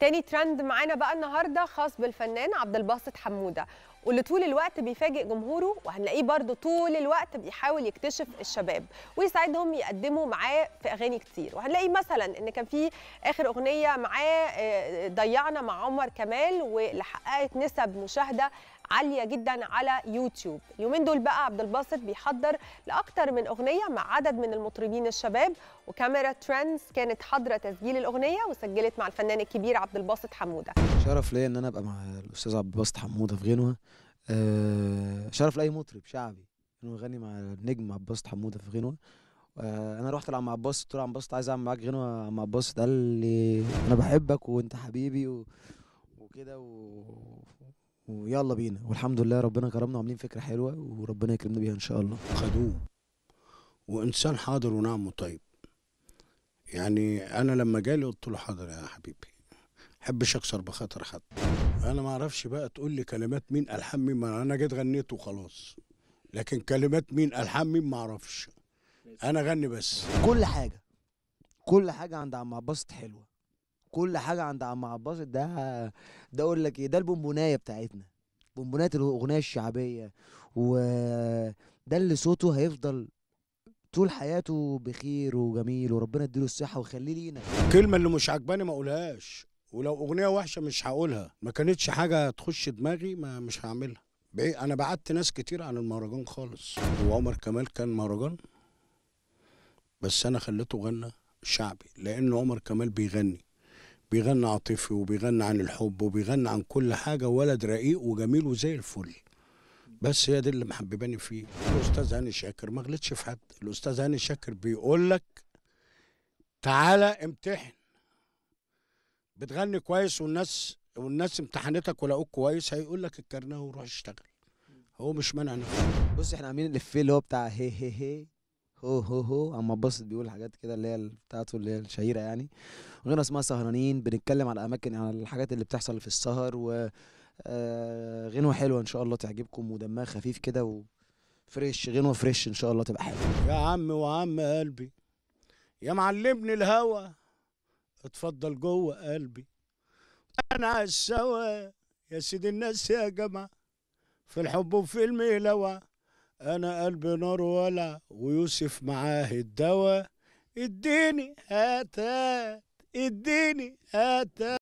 تاني ترند معانا بقى النهارده خاص بالفنان عبد الباسط حموده واللي طول الوقت بيفاجئ جمهوره وهنلاقيه برضه طول الوقت بيحاول يكتشف الشباب ويساعدهم يقدموا معاه في اغاني كتير وهنلاقي مثلا ان كان في اخر اغنيه معاه آه، ضيعنا مع عمر كمال واللي حققت نسب مشاهده عاليه جدا على يوتيوب اليومين دول بقى عبد الباسط بيحضر لاكتر من اغنيه مع عدد من المطربين الشباب وكاميرا ترندز كانت حاضره تسجيل الاغنيه وسجلت مع الفنان الكبير عبد الباسط حموده شرف ليا ان انا ابقى مع الاستاذ عبد الباسط حموده في غنوه آه، شرف لاي مطرب شعبي انه يغني مع النجم عبد الباسط حموده في غنوه آه، انا رحت لعم عباس قلت له عم عباس عايز اعمل معاك غنوه عم عباس قال لي انا بحبك وانت حبيبي و... وكده و... ويلا بينا والحمد لله ربنا كرمنا وعاملين فكره حلوه وربنا يكرمنا بيها ان شاء الله خدوه وانسان حاضر ونعمه طيب يعني انا لما جالي قلت له حاضر يا حبيبي حبش اكسر بخاطر حد انا ما اعرفش بقى تقول لي كلمات مين الحان مين انا جيت غنيت وخلاص لكن كلمات مين الحان مين ما اعرفش انا غني بس كل حاجه كل حاجه عند عم عباس حلوه كل حاجه عند عم عباس ده ده اقول لك ايه ده البونبونايه بتاعتنا بونبونايه الاغنيه الشعبيه وده اللي صوته هيفضل طول حياته بخير وجميل وربنا يديله الصحه ويخليه لينا الكلمه اللي مش عجباني ما اقولهاش ولو اغنيه وحشه مش هقولها ما كانتش حاجه تخش دماغي ما مش هعملها انا بعدت ناس كتير عن المهرجان خالص وعمر كمال كان مهرجان بس انا خليته غنى شعبي لان عمر كمال بيغني بيغنى عاطفي وبيغنى عن الحب وبيغنى عن كل حاجة ولد رقيق وجميل وزي الفل بس هي دي اللي محبباني فيه الأستاذ هاني شاكر ما غلطش في حد الأستاذ هاني شاكر بيقول لك تعالى امتحن بتغني كويس والناس والناس امتحنتك ولقوك كويس هيقول لك الكرنه وروح اشتغل هو مش مانع نفسه بص احنا عاملين الافيه اللي هو بتاع هي هي هي هو هو هو عم بسط بيقول حاجات كده اللي هي بتاعته اللي هي الشهيره يعني غنى اسمها سهرانين بنتكلم على اماكن على الحاجات اللي بتحصل في السهر و آه، غنوه حلوه ان شاء الله تعجبكم ودمها خفيف كده وفريش غنوه فريش ان شاء الله تبقى حلوه يا عم وعم قلبي يا معلمني الهوى اتفضل جوه قلبي انا على السوا يا سيد الناس يا جماعه في الحب وفي الميلوى انا قلب نار ولع ويوسف معاه الدواء اديني هاتات اديني هاتات